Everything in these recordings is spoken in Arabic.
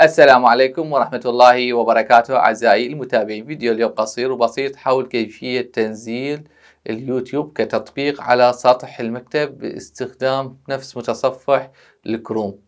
السلام عليكم ورحمة الله وبركاته أعزائي المتابعين فيديو اليوم قصير وبسيط حول كيفية تنزيل اليوتيوب كتطبيق على سطح المكتب باستخدام نفس متصفح الكروم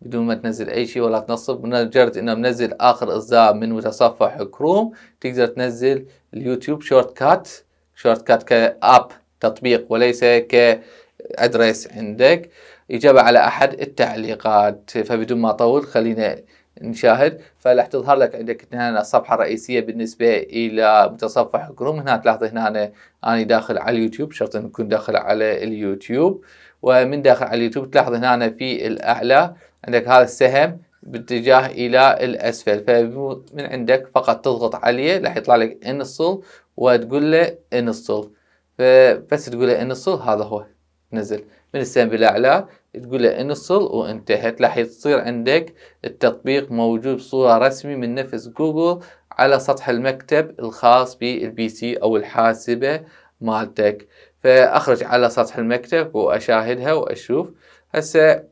بدون ما تنزل اي شيء ولا تنصب مجرد انه منزل اخر اصدار من متصفح كروم تقدر تنزل اليوتيوب شورت كات شورت كات كاب تطبيق وليس كادريس عندك اجابه على احد التعليقات فبدون ما اطول خلينا نشاهد فراح تظهر لك عندك هنا الصفحه الرئيسيه بالنسبه الى متصفح كروم هنا تلاحظ هنا انا داخل على اليوتيوب شرط ان اكون داخل على اليوتيوب ومن داخل على اليوتيوب تلاحظ هنا أنا في الاعلى عندك هذا السهم باتجاه الى الاسفل فمن عندك فقط تضغط عليه راح يطلع لك انستل وتقول له انستل فبس تقول له انستل هذا هو نزل من السامب الأعلى تقول له انصل وانتهت راح يصير عندك التطبيق موجود بصورة رسمي من نفس جوجل على سطح المكتب الخاص بالبي سي أو الحاسبة مالتك فأخرج على سطح المكتب وأشاهدها وأشوف هسه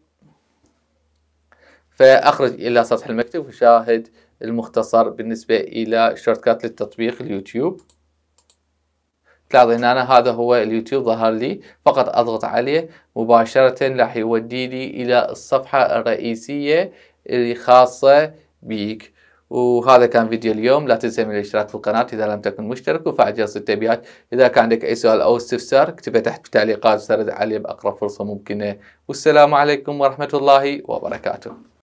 فأخرج إلى سطح المكتب وشاهد المختصر بالنسبة إلى شورت كات للتطبيق اليوتيوب تلاحظين أنا هذا هو اليوتيوب ظهر لي فقط أضغط عليه مباشرة راح لي إلى الصفحة الرئيسية الخاصة بيك وهذا كان فيديو اليوم لا تنسى من الاشتراك في القناة إذا لم تكن مشترك وفعل جرس التبيات إذا كان عندك أي سؤال أو استفسار اكتبه تحت في التعليقات سرد عليه بأقرب فرصة ممكنة والسلام عليكم ورحمة الله وبركاته